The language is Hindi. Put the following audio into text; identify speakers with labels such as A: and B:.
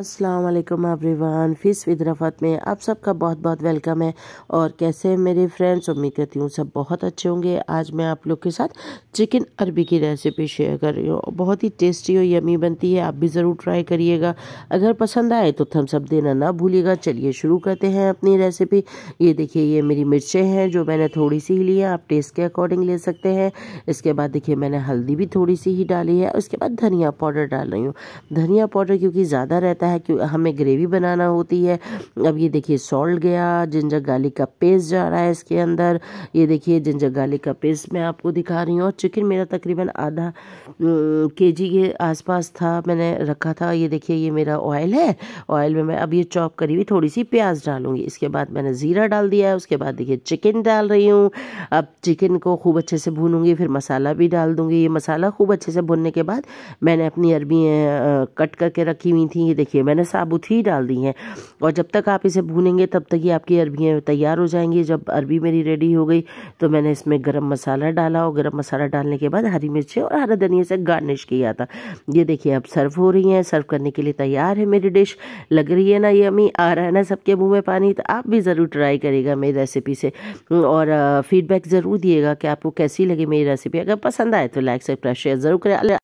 A: असलम एवरीवान फ़िस विद रफत में आप सबका बहुत बहुत वेलकम है और कैसे हैं मेरे फ्रेंड्स उम्मीद करती हूँ सब बहुत अच्छे होंगे आज मैं आप लोग के साथ चिकन अरबी की रेसिपी शेयर कर रही हूँ बहुत ही टेस्टी और यमी बनती है आप भी ज़रूर ट्राई करिएगा अगर पसंद आए तो थम सब देना ना भूलिएगा चलिए शुरू करते हैं अपनी रेसिपी ये देखिए ये मेरी मिर्चें हैं जो मैंने थोड़ी सी ही ली है आप टेस्ट के अकॉर्डिंग ले सकते हैं इसके बाद देखिए मैंने हल्दी भी थोड़ी सी ही डाली है उसके बाद धनिया पाउडर डाल रही हूँ धनिया पाउडर क्योंकि ज़्यादा रहता है जाता है कि हमें ग्रेवी बनाना होती है अब ये देखिए सॉल्ट गया जिंजर गार्लिक का पेस्ट जा रहा है इसके अंदर ये देखिए जिंजर गार्लिक का पेस्ट मैं आपको दिखा रही हूँ और चिकन मेरा तकरीबन आधा के जी के आसपास था मैंने रखा था ये देखिए ये मेरा ऑयल है ऑयल में मैं अब ये चॉप करी हुई थोड़ी सी प्याज डालूंगी इसके बाद मैंने ज़ीरा डाल दिया है उसके बाद देखिए चिकन डाल रही हूँ अब चिकन को खूब अच्छे से भूनूंगी फिर मसाला भी डाल दूंगी ये मसाला खूब अच्छे से भुनने के बाद मैंने अपनी अरबी कट करके रखी हुई थी ये देखिए देखिए मैंने साबुत ही डाल दी हैं और जब तक आप इसे भूनेंगे तब तक ही आपकी अरबियाँ तैयार हो जाएंगी जब अरबी मेरी रेडी हो गई तो मैंने इसमें गर्म मसाला डाला और गर्म मसाला डालने के बाद हरी मिर्चें और हरा धनिया से गार्निश किया था ये देखिए अब सर्व हो रही हैं सर्व करने के लिए तैयार है मेरी डिश लग रही है ना ये अम्मी आ रहा है ना सबके मुँह में पानी तो आप भी ज़रूर ट्राई करिएगा मेरी रेसिपी से और फीडबैक ज़रूर दिएगा कि आपको कैसी लगी मेरी रेसिपी अगर पसंद आए तो लाइक सब्सक्राइब शेयर ज़रूर करें